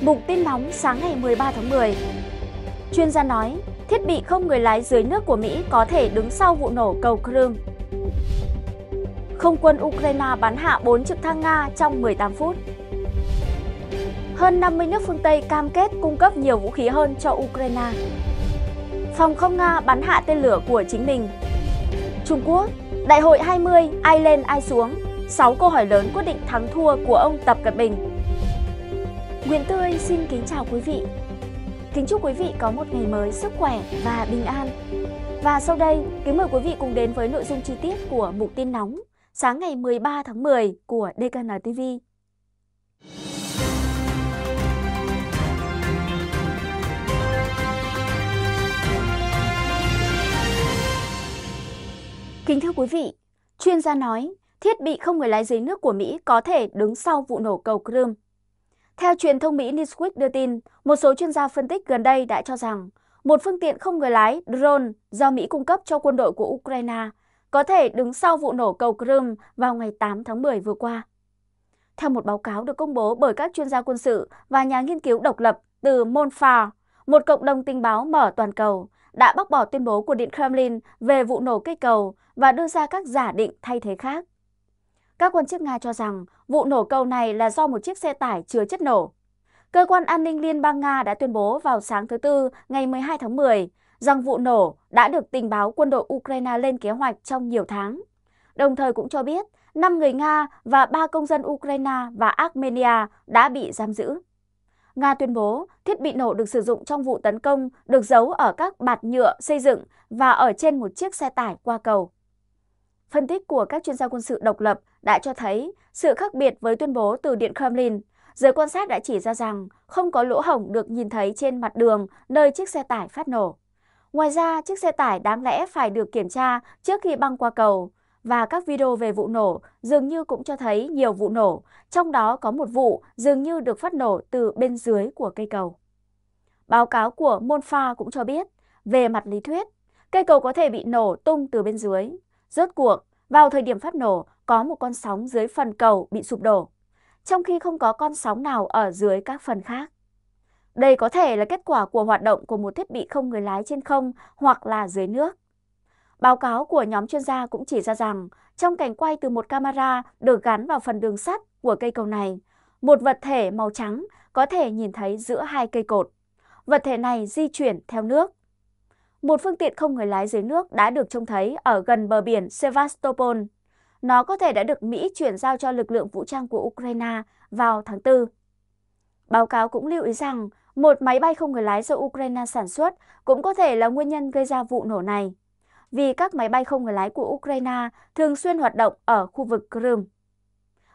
Mục tin nóng sáng ngày 13 tháng 10. Chuyên gia nói, thiết bị không người lái dưới nước của Mỹ có thể đứng sau vụ nổ cầu Crimea. Không quân Ukraine bắn hạ 4 trực thăng Nga trong 18 phút. Hơn 50 nước phương Tây cam kết cung cấp nhiều vũ khí hơn cho Ukraine. Phòng không Nga bắn hạ tên lửa của chính mình. Trung Quốc, Đại hội 20, ai lên ai xuống, 6 câu hỏi lớn quyết định thắng thua của ông Tập Cận Bình Nguyễn Tươi xin kính chào quý vị. Kính chúc quý vị có một ngày mới sức khỏe và bình an. Và sau đây, kính mời quý vị cùng đến với nội dung chi tiết của mục tin nóng sáng ngày 13 tháng 10 của DKN TV. Kính thưa quý vị, chuyên gia nói thiết bị không người lái dưới nước của Mỹ có thể đứng sau vụ nổ cầu Crimea. Theo truyền thông Mỹ Newsweek đưa tin, một số chuyên gia phân tích gần đây đã cho rằng một phương tiện không người lái drone do Mỹ cung cấp cho quân đội của Ukraine có thể đứng sau vụ nổ cầu Crimea vào ngày 8 tháng 10 vừa qua. Theo một báo cáo được công bố bởi các chuyên gia quân sự và nhà nghiên cứu độc lập từ Monfar, một cộng đồng tình báo mở toàn cầu, đã bác bỏ tuyên bố của Điện Kremlin về vụ nổ cây cầu và đưa ra các giả định thay thế khác. Các quan chức Nga cho rằng vụ nổ cầu này là do một chiếc xe tải chứa chất nổ. Cơ quan an ninh Liên bang Nga đã tuyên bố vào sáng thứ Tư ngày 12 tháng 10 rằng vụ nổ đã được tình báo quân đội Ukraine lên kế hoạch trong nhiều tháng. Đồng thời cũng cho biết 5 người Nga và 3 công dân Ukraine và Armenia đã bị giam giữ. Nga tuyên bố thiết bị nổ được sử dụng trong vụ tấn công được giấu ở các bạt nhựa xây dựng và ở trên một chiếc xe tải qua cầu phân tích của các chuyên gia quân sự độc lập đã cho thấy sự khác biệt với tuyên bố từ Điện Kremlin. Giới quan sát đã chỉ ra rằng không có lỗ hổng được nhìn thấy trên mặt đường nơi chiếc xe tải phát nổ. Ngoài ra, chiếc xe tải đáng lẽ phải được kiểm tra trước khi băng qua cầu và các video về vụ nổ dường như cũng cho thấy nhiều vụ nổ, trong đó có một vụ dường như được phát nổ từ bên dưới của cây cầu. Báo cáo của Monfa cũng cho biết, về mặt lý thuyết, cây cầu có thể bị nổ tung từ bên dưới. Rốt cuộc, vào thời điểm phát nổ, có một con sóng dưới phần cầu bị sụp đổ, trong khi không có con sóng nào ở dưới các phần khác. Đây có thể là kết quả của hoạt động của một thiết bị không người lái trên không hoặc là dưới nước. Báo cáo của nhóm chuyên gia cũng chỉ ra rằng, trong cảnh quay từ một camera được gắn vào phần đường sắt của cây cầu này, một vật thể màu trắng có thể nhìn thấy giữa hai cây cột. Vật thể này di chuyển theo nước một phương tiện không người lái dưới nước đã được trông thấy ở gần bờ biển Sevastopol. Nó có thể đã được Mỹ chuyển giao cho lực lượng vũ trang của Ukraine vào tháng 4. Báo cáo cũng lưu ý rằng một máy bay không người lái do Ukraine sản xuất cũng có thể là nguyên nhân gây ra vụ nổ này, vì các máy bay không người lái của Ukraine thường xuyên hoạt động ở khu vực Crimea.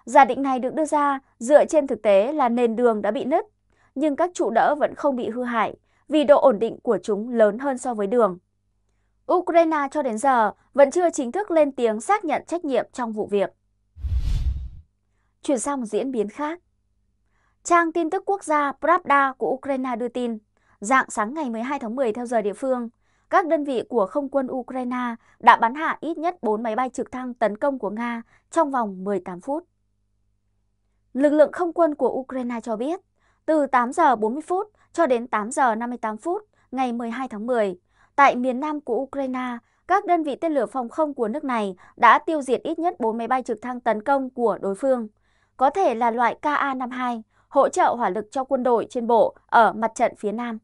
Giả định này được đưa ra dựa trên thực tế là nền đường đã bị nứt, nhưng các trụ đỡ vẫn không bị hư hại vì độ ổn định của chúng lớn hơn so với đường. Ukraine cho đến giờ vẫn chưa chính thức lên tiếng xác nhận trách nhiệm trong vụ việc. Chuyển sang một diễn biến khác. Trang tin tức quốc gia Pravda của Ukraine đưa tin, dạng sáng ngày 12 tháng 10 theo giờ địa phương, các đơn vị của không quân Ukraine đã bắn hạ ít nhất 4 máy bay trực thăng tấn công của Nga trong vòng 18 phút. Lực lượng không quân của Ukraine cho biết, từ 8 giờ 40 phút cho đến 8 giờ 58 phút ngày 12 tháng 10. Tại miền nam của Ukraine, các đơn vị tên lửa phòng không của nước này đã tiêu diệt ít nhất 4 máy bay trực thăng tấn công của đối phương, có thể là loại Ka-52, hỗ trợ hỏa lực cho quân đội trên bộ ở mặt trận phía Nam.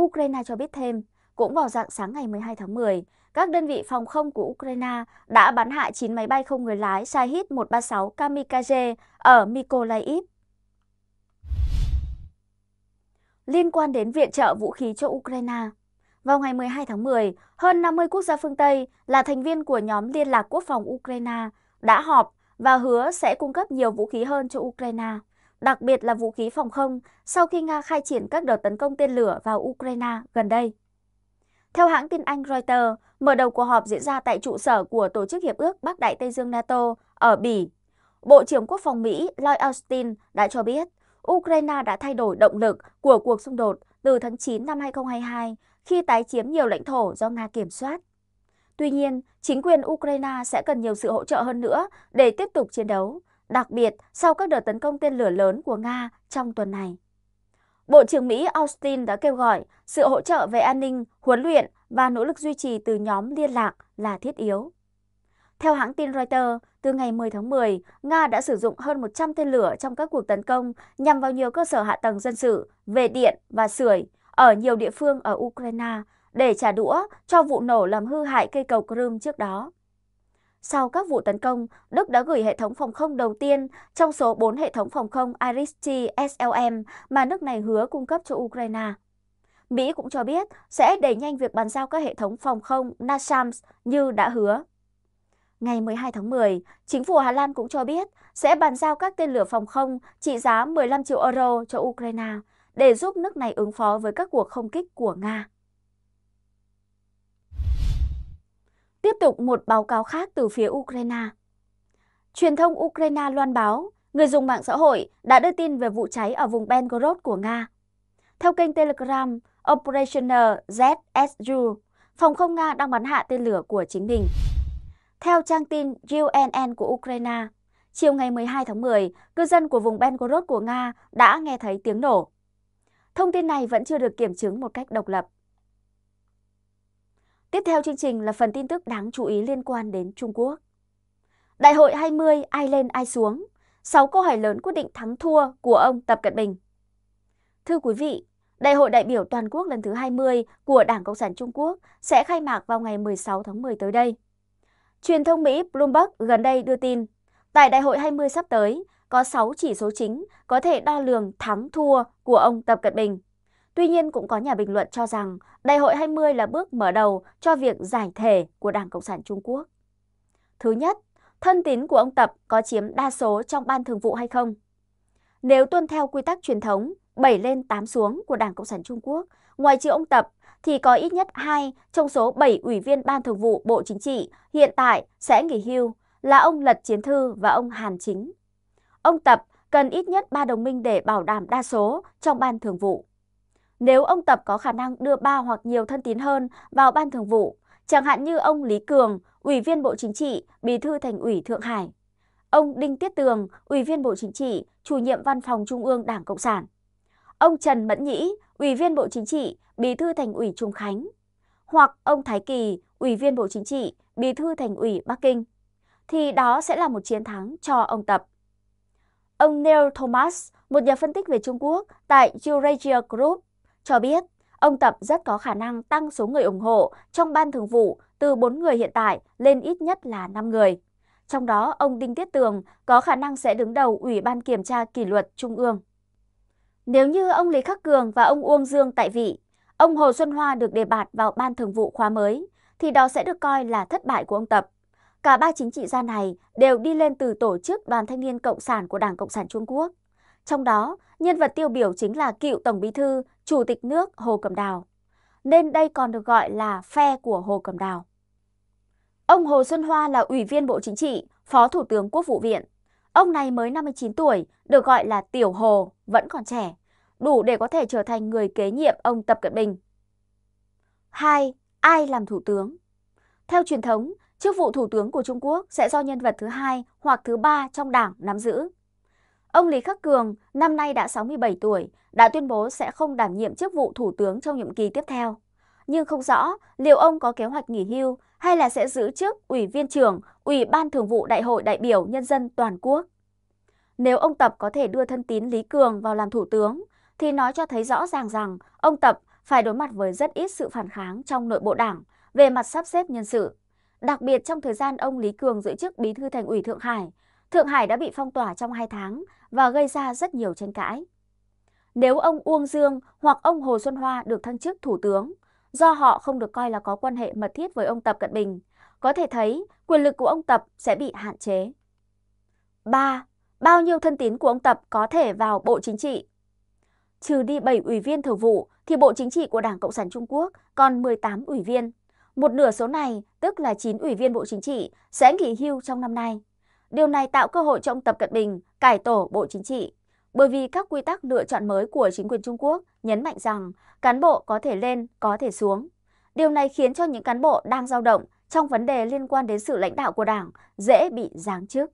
Ukraine cho biết thêm, cũng vào dạng sáng ngày 12 tháng 10, các đơn vị phòng không của Ukraine đã bắn hạ 9 máy bay không người lái Shahid-136 Kamikaze ở Mykolaiv, liên quan đến viện trợ vũ khí cho Ukraine. Vào ngày 12 tháng 10, hơn 50 quốc gia phương Tây là thành viên của nhóm Liên lạc Quốc phòng Ukraine đã họp và hứa sẽ cung cấp nhiều vũ khí hơn cho Ukraine, đặc biệt là vũ khí phòng không sau khi Nga khai triển các đợt tấn công tên lửa vào Ukraine gần đây. Theo hãng tin Anh Reuters, mở đầu cuộc họp diễn ra tại trụ sở của Tổ chức Hiệp ước Bắc Đại Tây Dương NATO ở Bỉ. Bộ trưởng Quốc phòng Mỹ Lloyd Austin đã cho biết Ukraine đã thay đổi động lực của cuộc xung đột từ tháng 9 năm 2022 khi tái chiếm nhiều lãnh thổ do Nga kiểm soát. Tuy nhiên, chính quyền Ukraine sẽ cần nhiều sự hỗ trợ hơn nữa để tiếp tục chiến đấu, đặc biệt sau các đợt tấn công tên lửa lớn của Nga trong tuần này. Bộ trưởng Mỹ Austin đã kêu gọi sự hỗ trợ về an ninh, huấn luyện và nỗ lực duy trì từ nhóm liên lạc là thiết yếu. Theo hãng tin Reuters, từ ngày 10 tháng 10, Nga đã sử dụng hơn 100 tên lửa trong các cuộc tấn công nhằm vào nhiều cơ sở hạ tầng dân sự, về điện và sưởi ở nhiều địa phương ở Ukraine để trả đũa cho vụ nổ làm hư hại cây cầu Crimea trước đó. Sau các vụ tấn công, Đức đã gửi hệ thống phòng không đầu tiên trong số 4 hệ thống phòng không iris SLM mà nước này hứa cung cấp cho Ukraine. Mỹ cũng cho biết sẽ đẩy nhanh việc bàn giao các hệ thống phòng không NASAMS như đã hứa. Ngày 12 tháng 10, chính phủ Hà Lan cũng cho biết sẽ bàn giao các tên lửa phòng không trị giá 15 triệu euro cho Ukraine để giúp nước này ứng phó với các cuộc không kích của Nga. Tiếp tục một báo cáo khác từ phía Ukraine. Truyền thông Ukraine loan báo, người dùng mạng xã hội đã đưa tin về vụ cháy ở vùng Belgorod của Nga. Theo kênh Telegram Operationer ZSU, phòng không Nga đang bắn hạ tên lửa của chính mình. Theo trang tin UNN của Ukraine, chiều ngày 12 tháng 10, cư dân của vùng Belgorod của Nga đã nghe thấy tiếng nổ. Thông tin này vẫn chưa được kiểm chứng một cách độc lập. Tiếp theo chương trình là phần tin tức đáng chú ý liên quan đến Trung Quốc. Đại hội 20 ai lên ai xuống, 6 câu hỏi lớn quyết định thắng thua của ông Tập Cận Bình. Thưa quý vị, Đại hội đại biểu toàn quốc lần thứ 20 của Đảng Cộng sản Trung Quốc sẽ khai mạc vào ngày 16 tháng 10 tới đây. Truyền thông Mỹ Bloomberg gần đây đưa tin, tại đại hội 20 sắp tới, có 6 chỉ số chính có thể đo lường thắng thua của ông Tập Cận Bình. Tuy nhiên cũng có nhà bình luận cho rằng đại hội 20 là bước mở đầu cho việc giải thể của Đảng Cộng sản Trung Quốc. Thứ nhất, thân tín của ông Tập có chiếm đa số trong ban thường vụ hay không? Nếu tuân theo quy tắc truyền thống 7 lên 8 xuống của Đảng Cộng sản Trung Quốc, ngoài trừ ông Tập thì có ít nhất 2 trong số 7 ủy viên Ban Thường vụ Bộ Chính trị hiện tại sẽ nghỉ hưu là ông Lật Chiến Thư và ông Hàn Chính. Ông Tập cần ít nhất 3 đồng minh để bảo đảm đa số trong Ban Thường vụ. Nếu ông Tập có khả năng đưa ba hoặc nhiều thân tín hơn vào Ban Thường vụ, chẳng hạn như ông Lý Cường, Ủy viên Bộ Chính trị, Bí thư Thành ủy Thượng Hải, ông Đinh Tiết Tường, Ủy viên Bộ Chính trị, Chủ nhiệm Văn phòng Trung ương Đảng Cộng sản, ông Trần Mẫn Nhĩ, Ủy viên Bộ Chính trị, Bí thư Thành ủy Trung Khánh hoặc ông Thái Kỳ, Ủy viên Bộ Chính trị, Bí thư Thành ủy Bắc Kinh thì đó sẽ là một chiến thắng cho ông Tập. Ông Neil Thomas, một nhà phân tích về Trung Quốc tại Eurasia Group, cho biết ông Tập rất có khả năng tăng số người ủng hộ trong ban thường vụ từ 4 người hiện tại lên ít nhất là 5 người. Trong đó, ông Đinh Tiết Tường có khả năng sẽ đứng đầu Ủy ban Kiểm tra Kỷ luật Trung ương. Nếu như ông Lý Khắc Cường và ông Uông Dương tại vị, ông Hồ Xuân Hoa được đề bạt vào ban thường vụ khóa mới, thì đó sẽ được coi là thất bại của ông Tập. Cả ba chính trị gia này đều đi lên từ tổ chức Đoàn Thanh niên Cộng sản của Đảng Cộng sản Trung Quốc. Trong đó, nhân vật tiêu biểu chính là cựu Tổng bí thư, Chủ tịch nước Hồ Cẩm Đào. Nên đây còn được gọi là phe của Hồ Cẩm Đào. Ông Hồ Xuân Hoa là Ủy viên Bộ Chính trị, Phó Thủ tướng Quốc vụ Viện, Ông này mới 59 tuổi, được gọi là Tiểu Hồ, vẫn còn trẻ, đủ để có thể trở thành người kế nhiệm ông Tập Cận Bình. 2. Ai làm thủ tướng? Theo truyền thống, chức vụ thủ tướng của Trung Quốc sẽ do nhân vật thứ hai hoặc thứ ba trong đảng nắm giữ. Ông Lý Khắc Cường năm nay đã 67 tuổi, đã tuyên bố sẽ không đảm nhiệm chức vụ thủ tướng trong nhiệm kỳ tiếp theo. Nhưng không rõ liệu ông có kế hoạch nghỉ hưu hay là sẽ giữ chức ủy viên trưởng Ủy ban Thường vụ Đại hội đại biểu Nhân dân toàn quốc. Nếu ông Tập có thể đưa thân tín Lý Cường vào làm thủ tướng, thì nói cho thấy rõ ràng rằng ông Tập phải đối mặt với rất ít sự phản kháng trong nội bộ đảng về mặt sắp xếp nhân sự. Đặc biệt trong thời gian ông Lý Cường giữ chức bí thư thành ủy Thượng Hải, Thượng Hải đã bị phong tỏa trong 2 tháng và gây ra rất nhiều tranh cãi. Nếu ông Uông Dương hoặc ông Hồ Xuân Hoa được thăng chức thủ tướng, do họ không được coi là có quan hệ mật thiết với ông Tập Cận Bình, có thể thấy quyền lực của ông Tập sẽ bị hạn chế. 3 bao nhiêu thân tín của ông Tập có thể vào Bộ Chính trị. Trừ đi 7 ủy viên thường vụ thì Bộ Chính trị của Đảng Cộng sản Trung Quốc còn 18 ủy viên. Một nửa số này, tức là 9 ủy viên Bộ Chính trị, sẽ nghỉ hưu trong năm nay. Điều này tạo cơ hội cho ông Tập Cận Bình cải tổ Bộ Chính trị, bởi vì các quy tắc lựa chọn mới của chính quyền Trung Quốc nhấn mạnh rằng cán bộ có thể lên, có thể xuống. Điều này khiến cho những cán bộ đang dao động trong vấn đề liên quan đến sự lãnh đạo của Đảng dễ bị giáng chức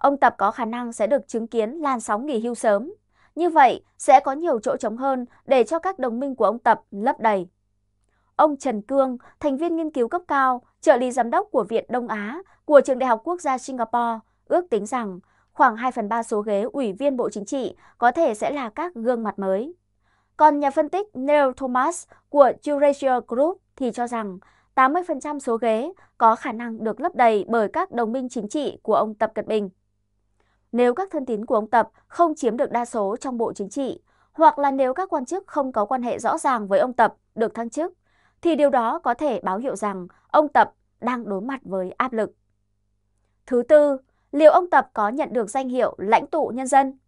ông Tập có khả năng sẽ được chứng kiến làn sóng nghỉ hưu sớm. Như vậy, sẽ có nhiều chỗ trống hơn để cho các đồng minh của ông Tập lấp đầy. Ông Trần Cương, thành viên nghiên cứu cấp cao, trợ lý giám đốc của Viện Đông Á của Trường Đại học Quốc gia Singapore, ước tính rằng khoảng 2 phần 3 số ghế ủy viên Bộ Chính trị có thể sẽ là các gương mặt mới. Còn nhà phân tích Neil Thomas của Eurasia Group thì cho rằng 80% số ghế có khả năng được lấp đầy bởi các đồng minh chính trị của ông Tập Cận Bình nếu các thân tín của ông Tập không chiếm được đa số trong Bộ Chính trị, hoặc là nếu các quan chức không có quan hệ rõ ràng với ông Tập được thăng chức, thì điều đó có thể báo hiệu rằng ông Tập đang đối mặt với áp lực. Thứ tư, liệu ông Tập có nhận được danh hiệu lãnh tụ nhân dân?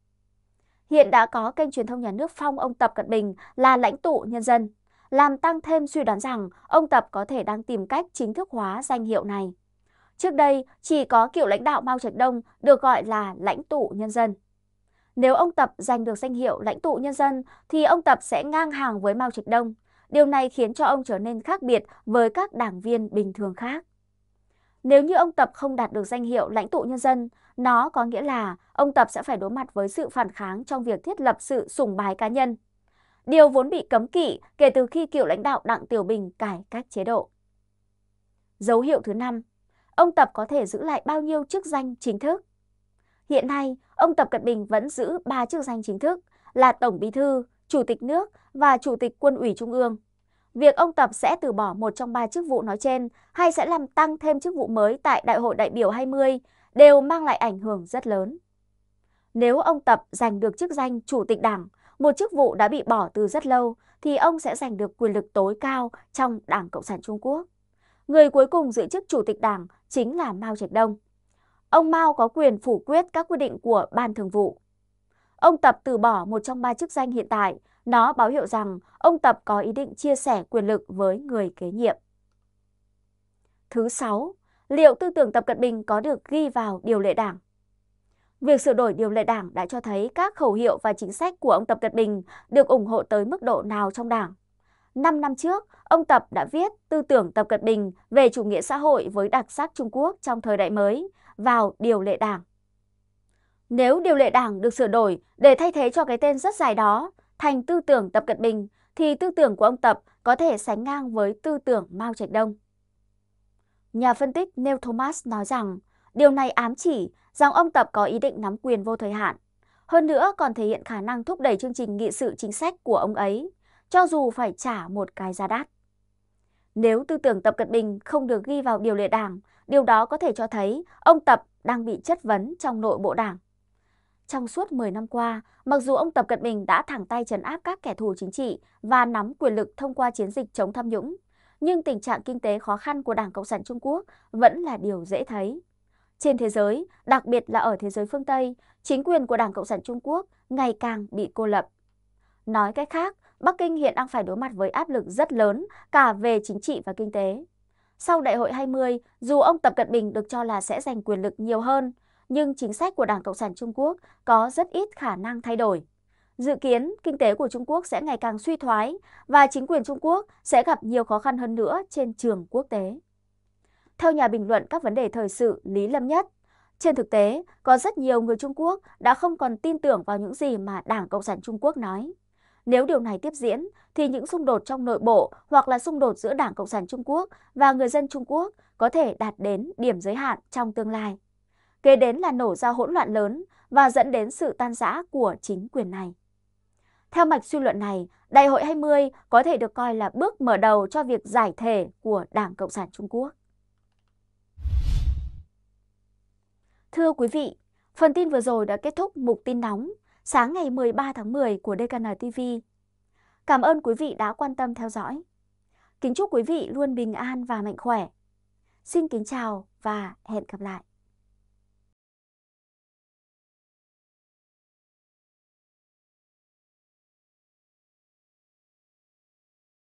Hiện đã có kênh truyền thông nhà nước phong ông Tập Cận Bình là lãnh tụ nhân dân, làm tăng thêm suy đoán rằng ông Tập có thể đang tìm cách chính thức hóa danh hiệu này. Trước đây, chỉ có cựu lãnh đạo Mao Trạch Đông được gọi là lãnh tụ nhân dân. Nếu ông Tập giành được danh hiệu lãnh tụ nhân dân thì ông Tập sẽ ngang hàng với Mao Trạch Đông. Điều này khiến cho ông trở nên khác biệt với các đảng viên bình thường khác. Nếu như ông Tập không đạt được danh hiệu lãnh tụ nhân dân, nó có nghĩa là ông Tập sẽ phải đối mặt với sự phản kháng trong việc thiết lập sự sùng bái cá nhân. Điều vốn bị cấm kỵ kể từ khi cựu lãnh đạo Đặng Tiểu Bình cải cách chế độ. Dấu hiệu thứ 5 ông Tập có thể giữ lại bao nhiêu chức danh chính thức. Hiện nay, ông Tập Cận Bình vẫn giữ 3 chức danh chính thức là Tổng Bí thư, Chủ tịch nước và Chủ tịch Quân ủy Trung ương. Việc ông Tập sẽ từ bỏ một trong ba chức vụ nói trên hay sẽ làm tăng thêm chức vụ mới tại Đại hội đại biểu 20 đều mang lại ảnh hưởng rất lớn. Nếu ông Tập giành được chức danh Chủ tịch Đảng, một chức vụ đã bị bỏ từ rất lâu, thì ông sẽ giành được quyền lực tối cao trong Đảng Cộng sản Trung Quốc người cuối cùng giữ chức chủ tịch đảng chính là Mao Trạch Đông. Ông Mao có quyền phủ quyết các quy định của Ban Thường vụ. Ông Tập từ bỏ một trong ba chức danh hiện tại, nó báo hiệu rằng ông Tập có ý định chia sẻ quyền lực với người kế nhiệm. Thứ sáu, liệu tư tưởng Tập Cận Bình có được ghi vào điều lệ đảng? Việc sửa đổi điều lệ đảng đã cho thấy các khẩu hiệu và chính sách của ông Tập Cận Bình được ủng hộ tới mức độ nào trong đảng. 5 năm trước, ông Tập đã viết Tư tưởng Tập Cận Bình về chủ nghĩa xã hội với đặc sắc Trung Quốc trong thời đại mới vào điều lệ đảng. Nếu điều lệ đảng được sửa đổi để thay thế cho cái tên rất dài đó thành tư tưởng Tập Cận Bình, thì tư tưởng của ông Tập có thể sánh ngang với tư tưởng Mao Trạch Đông. Nhà phân tích Neil Thomas nói rằng điều này ám chỉ rằng ông Tập có ý định nắm quyền vô thời hạn. Hơn nữa còn thể hiện khả năng thúc đẩy chương trình nghị sự chính sách của ông ấy cho dù phải trả một cái giá đắt. Nếu tư tưởng Tập Cận Bình không được ghi vào điều lệ đảng, điều đó có thể cho thấy ông Tập đang bị chất vấn trong nội bộ đảng. Trong suốt 10 năm qua, mặc dù ông Tập Cận Bình đã thẳng tay trấn áp các kẻ thù chính trị và nắm quyền lực thông qua chiến dịch chống tham nhũng, nhưng tình trạng kinh tế khó khăn của Đảng Cộng sản Trung Quốc vẫn là điều dễ thấy. Trên thế giới, đặc biệt là ở thế giới phương Tây, chính quyền của Đảng Cộng sản Trung Quốc ngày càng bị cô lập. Nói cách khác, Bắc Kinh hiện đang phải đối mặt với áp lực rất lớn cả về chính trị và kinh tế. Sau đại hội 20, dù ông Tập Cận Bình được cho là sẽ giành quyền lực nhiều hơn, nhưng chính sách của Đảng Cộng sản Trung Quốc có rất ít khả năng thay đổi. Dự kiến, kinh tế của Trung Quốc sẽ ngày càng suy thoái và chính quyền Trung Quốc sẽ gặp nhiều khó khăn hơn nữa trên trường quốc tế. Theo nhà bình luận các vấn đề thời sự Lý Lâm Nhất, trên thực tế, có rất nhiều người Trung Quốc đã không còn tin tưởng vào những gì mà Đảng Cộng sản Trung Quốc nói. Nếu điều này tiếp diễn, thì những xung đột trong nội bộ hoặc là xung đột giữa Đảng Cộng sản Trung Quốc và người dân Trung Quốc có thể đạt đến điểm giới hạn trong tương lai. Kế đến là nổ ra hỗn loạn lớn và dẫn đến sự tan rã của chính quyền này. Theo mạch suy luận này, Đại hội 20 có thể được coi là bước mở đầu cho việc giải thể của Đảng Cộng sản Trung Quốc. Thưa quý vị, phần tin vừa rồi đã kết thúc mục tin nóng sáng ngày 13 tháng 10 của DKN TV. Cảm ơn quý vị đã quan tâm theo dõi. Kính chúc quý vị luôn bình an và mạnh khỏe. Xin kính chào và hẹn gặp lại.